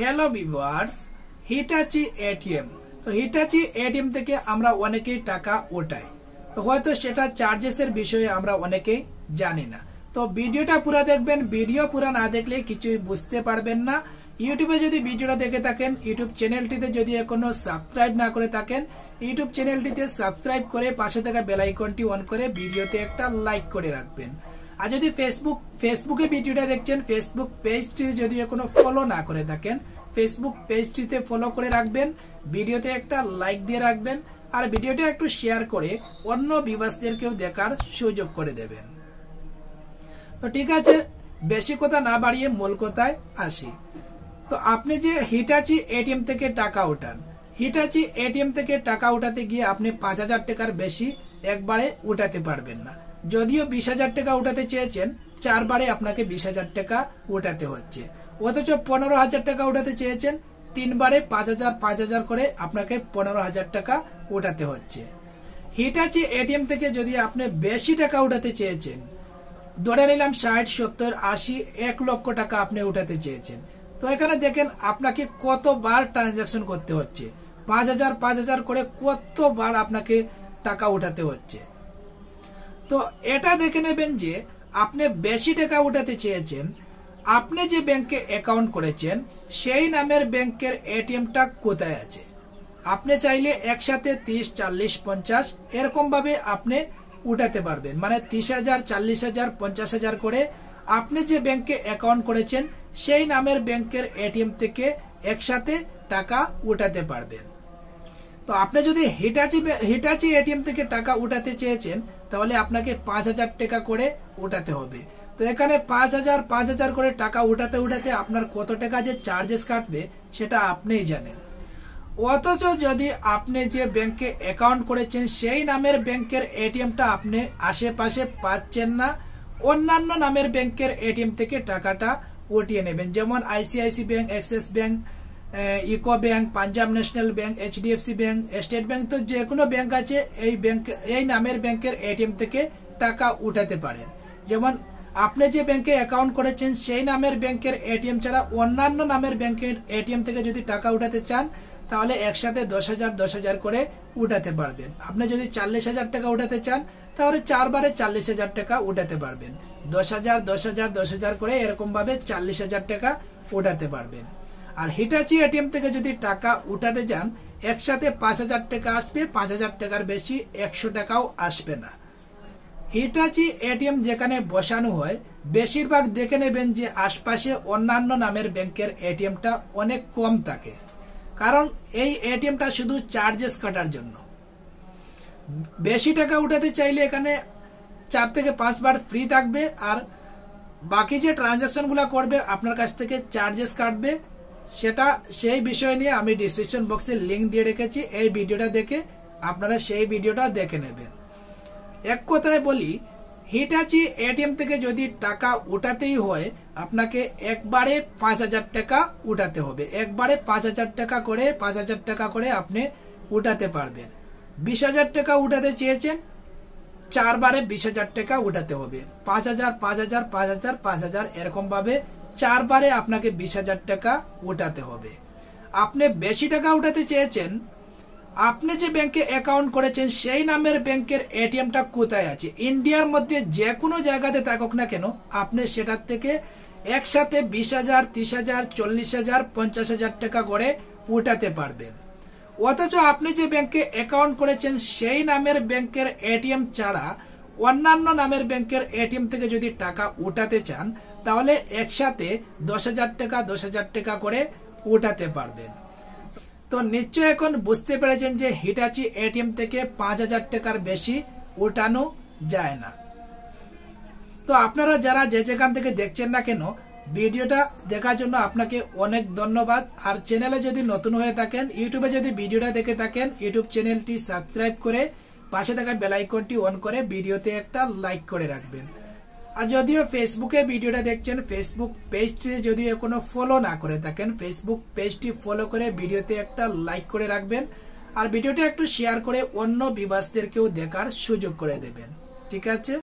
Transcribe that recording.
hello viewers Hitachi ATM তো Hitachi ATM থেকে আমরা অনেকেই টাকা ওঠাই তো হয়তো সেটা চার্জেসের বিষয়ে আমরা অনেকেই জানি না তো ভিডিওটা পুরো দেখবেন ভিডিও পুরো না দেখলে কিছুই বুঝতে পারবেন না ইউটিউবে যদি ভিডিওটা দেখে থাকেন ইউটিউব চ্যানেলটিতে যদি এখনো সাবস্ক্রাইব না করে থাকেন ইউটিউব চ্যানেলটিতে সাবস্ক্রাইব করে পাশে থাকা বেল আইকনটি অন করে ভিডিওতে একটা লাইক করে রাখবেন আর যদি ফেসবুক ফেসবুকে ভিডিওটা দেখছেন ফেসবুক পেজটি যদি কোনো ফলো না করে থাকেন ফেসবুক পেজটিতে ফলো করে রাখবেন ভিডিওতে একটা লাইক দিয়ে রাখবেন আর ভিডিওটা একটু শেয়ার করে অন্য বিভাসদেরকেও দেখার সুযোগ করে দেবেন তো ঠিক আছে বেশি কথা না বাড়িয়ে মূল কথায় আসি তো আপনি যে হিটাচি এটিএম থেকে টাকা উঠান হিটাচি এটিএম থেকে টাকা উঠাতে গিয়ে আপনি পাঁচ হাজার টাকার বেশি একবারে উঠাতে পারবেন না যদিও বিশ হাজার টাকা উঠাতে চেয়েছেন চারবারে আপনাকে বিশ হাজার টাকা উঠাতে হচ্ছে অথচ পনেরো হাজার টাকা উঠাতে চেয়েছেন তিনবারে পাঁচ হাজার পাঁচ হাজার করে আপনাকে পনেরো হাজার টাকা উঠাতে হচ্ছে হিটাচি এটিএম থেকে যদি আপনি বেশি টাকা উঠাতে চেয়েছেন ধরে নিলাম ষাট সত্তর আশি এক লক্ষ টাকা আপনি উঠাতে চেয়েছেন তো এখানে দেখেন আপনাকে কতবার ট্রানজাকশন করতে হচ্ছে পাঁচ হাজার পাঁচ হাজার করে কতবার আপনাকে টাকা উঠাতে হচ্ছে তো এটা দেখে নেবেন যে আপনি বেশি টাকা উঠাতে চেয়েছেন আপনি যে ব্যাংকে অ্যাকাউন্ট করেছেন সেই নামের ব্যাংকের এটিএমটা কোথায় আছে আপনি চাইলে একসাথে তিরিশ চল্লিশ পঞ্চাশ এরকমভাবে আপনি উঠাতে পারবেন মানে তিরিশ হাজার চল্লিশ হাজার পঞ্চাশ হাজার করে আপনি যে ব্যাংকে অ্যাকাউন্ট করেছেন সেই নামের ব্যাংকের এটিএম থেকে একসাথে টাকা উঠাতে পারবেন তো আপনি যদি হেটাচি হেটাচি এটিএম থেকে টাকা উঠাতে চেয়েছেন তাহলে আপনাকে পাঁচ হাজার টাকা করে উঠাতে হবে তো এখানে পাঁচ হাজার পাঁচ হাজার করে টাকা উঠাতে উঠাতে আপনার কত টাকা যে চার্জেস কাটবে সেটা আপনিই জানেন অথচ যদি আপনি যে ব্যাংকে অ্যাকাউন্ট করেছেন সেই নামের ব্যাংকের এটিএমটা আপনি আশেপাশে পাচ্ছেন না অন্যান্য নামের ব্যাংকের এটিএম থেকে টাকাটা উঠিয়ে নেবেন যেমন ICICI bank Axis bank UCO bank Punjab national bank HDFC bank state bank তো যে কোনো ব্যাংক আছে এই ব্যাংক এই নামের ব্যাংকের এটিএম থেকে টাকা উঠাতে পারেন যেমন আপনি যে ব্যাংকে অ্যাকাউন্ট করেছেন সেই নামের ব্যাংকের এটিএম ছাড়া অন্যান্য নামের ব্যাংকের এটিএম থেকে যদি টাকা উঠাতে চান তাহলে একসাথে দশ হাজার দশ হাজার করে উঠাতে পারবেন আপনি যদি চাল্লিশ হাজার টাকা উঠাতে চান তাহলে চারবারে চাল্লিশ হাজার টাকা উঠাতে পারবেন দশ হাজার দশ হাজার দশ হাজার করে এরকমভাবে চাল্লিশ হাজার টাকা উঠাতে পারবেন আর হিটাচি এটিএম থেকে যদি টাকা উঠাতে যান একসাথে পাঁচ হাজার টাকা আসবে পাঁচ হাজার টাকার বেশি একশো টাকাও আসবে না হিটাচি এটিএম যেখানে বসানো হয় বেশিরভাগ দেখে নেবেন যে আশপাশে অন্যান্য নামের ব্যাংকের এটিএমটা অনেক কম থাকে কারণ এই এটিএমটা শুধু চার্জেস কাটার জন্য বেশি টাকা উঠাতে চাইলে এখানে চার থেকে পাঁচবার ফ্রি থাকবে আর বাকি যে ট্রানজাকশনগুলো করবে আপনার কাছ থেকে চার্জেস কাটবে সেটা সেই বিষয় নিয়ে আমি ডিসক্রিপশন বক্সে লিঙ্ক দিয়ে রেখেছি এই ভিডিওটা দেখে আপনারা সেই ভিডিওটা দেখে নেবেন এক কথায় বলি হিটাচি এটিএম থেকে যদি টাকা উঠাতেই হয় আপনাকে একবারে পাঁচ হাজার টাকা উঠাতে হবে একবারে পাঁচ হাজার টাকা করে পাঁচ হাজার টাকা করে আপনি উঠাতে পারবেন বিশ হাজার টাকা উঠাতে চেয়েছেন চারবারে বিশ হাজার টাকা উঠাতে হবে পাঁচ হাজার পাঁচ হাজার পাঁচ হাজার পাঁচ হাজার এরকমভাবে চারবারে আপনাকে বিশ হাজার টাকা ওঠাতে হবে আপনি বেশি টাকা উঠাতে চেয়েছেন আপনি যে ব্যাংকে অ্যাকাউন্ট করেছেন সেই নামের ব্যাংকের এটিএমটা কোথায় আছে ইন্ডিয়ার মধ্যে যে কোনো জায়গাতে থাকুক না কেন আপনি সেটার থেকে একসাথে বিশ হাজার তিরিশ হাজার চল্লিশ হাজার পঞ্চাশ হাজার টাকা করে উঠাতে পারবেন অথচ আপনি যে ব্যাংকে অ্যাকাউন্ট করেছেন সেই নামের ব্যাংকের এটিএম ছাড়া অন্যান্য নামের ব্যাংকের এটিএম থেকে যদি টাকা উঠাতে চান তাহলে একসাথে দশ হাজার টাকা দশ হাজার টাকা করে উঠাতে পারবেন তো নিশ্চয় এখন বুঝতে পেরেছেন যে হিটাচি এটিএম থেকে পাঁচ হাজার টাকার বেশি উঠানো যায় না তো আপনারা যারা যে যেখান থেকে দেখছেন না কেন ভিডিওটা দেখার জন্য আপনাকে অনেক ধন্যবাদ আর চ্যানেলে যদি নতুন হয়ে থাকেন ইউটিউবে যদি ভিডিওটা দেখে থাকেন ইউটিউব চ্যানেলটি সাবস্ক্রাইব করে পাশে থাকা বেলাইকনটি অন করে ভিডিওতে একটা লাইক করে রাখবেন আর যদিও ফেসবুকে ভিডিওটা দেখছেন ফেসবুক পেজটি যদি কোনো ফলো না করে থাকেন ফেসবুক পেজটি ফলো করে ভিডিওতে একটা লাইক করে রাখবেন আর ভিডিওটা একটু শেয়ার করে অন্য বিবাসদেরকেও দেখার সুযোগ করে দেবেন ঠিক আছে